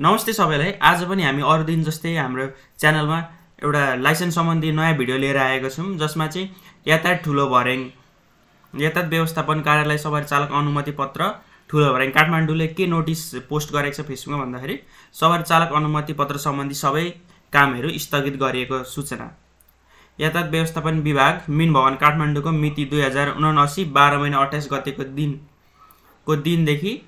नमस्ते सबैलाई आज पनि हामी अरू दिन जस्तै हाम्रो च्यानलमा एउटा लाइसेन्स सम्बन्धी नयाँ भिडियो लिएर आएको छौँ जसमा चाहिँ यातायात ठुलो भर्याङ यातायात व्यवस्थापन कार्यालय सवारी चालक अनुमति पत्र ठुलो भर्याङ काठमाडौँले के नोटिस पोस्ट गरेको छ फेसबुकमा भन्दाखेरि सवारी चालक अनुमति पत्र सम्बन्धी सबै कामहरू स्थगित गरिएको सूचना यातायात व्यवस्थापन विभाग मिन भवन काठमाडौँको मिति दुई हजार उनासी बाह्र महिना अठाइस गतिको दिनको दिनदेखि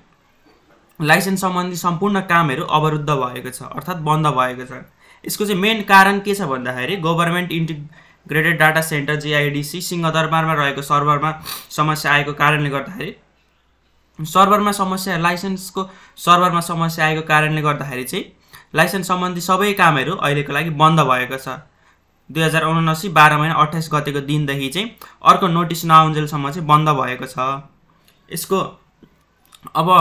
लाइसेन्स सम्बन्धी सम्पूर्ण कामहरू अवरुद्ध भएको छ अर्थात् बन्द भएको छ यसको चाहिँ मेन कारण के छ भन्दाखेरि government integrated data centre GIDC सिंहदरबारमा रहेको सर्भरमा समस्या आएको कारणले गर्दाखेरि सर्भरमा समस्या लाइसेन्सको सर्भरमा समस्या आएको कारणले गर्दाखेरि चाहिँ लाइसेन्स सम्बन्धी सबै कामहरू अहिलेको लागि बन्द भएको छ दुई हजार उनासी बाह्र महिना अठाइस गतेको दिनदेखि चाहिँ अर्को नोटिस नआउन्जेलसम्म चाहिँ बन्द भएको छ यसको अब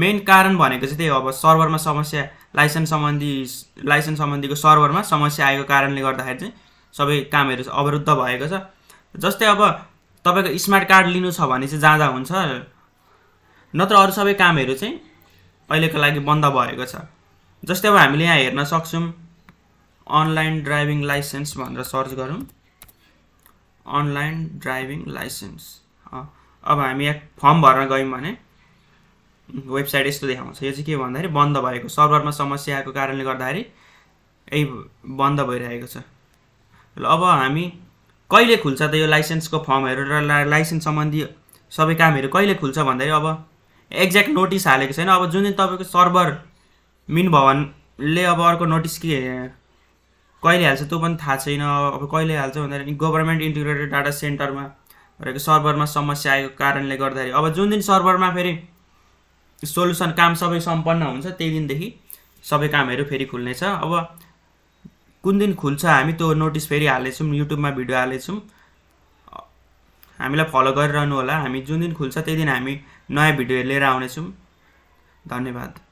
मेन कारण भनेको चाहिँ त्यही हो अब सर्भरमा समस्या लाइसेन्स सम्बन्धी लाइसेन्स सम्बन्धीको सर्भरमा समस्या आएको कारणले गर्दाखेरि चाहिँ सबै कामहरू अवरुद्ध भएको छ जस्तै अब तपाईँको स्मार्ट कार्ड लिनु छ भने चाहिँ जाँदा हुन्छ नत्र अरू सबै कामहरू चाहिँ अहिलेको लागि बन्द भएको छ जस्तै अब हामीले यहाँ हेर्न सक्छौँ अनलाइन ड्राइभिङ लाइसेन्स भनेर सर्च गरौँ अनलाइन ड्राइभिङ लाइसेन्स अब हामी यहाँ फर्म भर्न गयौँ भने वेबसाइट यस्तो देखाउँछ यो चाहिँ के भन्दाखेरि बन्द भएको सर्भरमा समस्या आएको कारणले गर्दाखेरि यही बन्द भइरहेको छ ल अब हामी कहिले खुल्छ त यो लाइसेन्सको फर्महरू र लाइसेन्स सम्बन्धी सबै कामहरू कहिले खुल्छ भन्दाखेरि अब एक्ज्याक्ट नोटिस हालेको छैन अब जुन दिन तपाईँको सर्भर मिन भवनले अब अर्को नोटिस के कहिले हाल्छ त्यो पनि थाहा छैन अब कहिले हाल्छ भन्दाखेरि गभर्मेन्ट इन्टिग्रेटेड डाटा सेन्टरमा रहेको सर्भरमा समस्या आएको कारणले गर्दाखेरि अब जुन दिन सर्भरमा फेरि सोल्युसन काम सबै सम्पन्न हुन्छ त्यही दिनदेखि सबै कामहरू फेरि खुल्नेछ अब कुन दिन खुल्छ हामी त्यो नोटिस फेरि हालेछौँ युट्युबमा भिडियो हालेछौँ हामीलाई फलो गरिरहनु होला हामी जुन दिन खुल्छ त्यही दिन हामी नयाँ भिडियोहरू लिएर आउनेछौँ धन्यवाद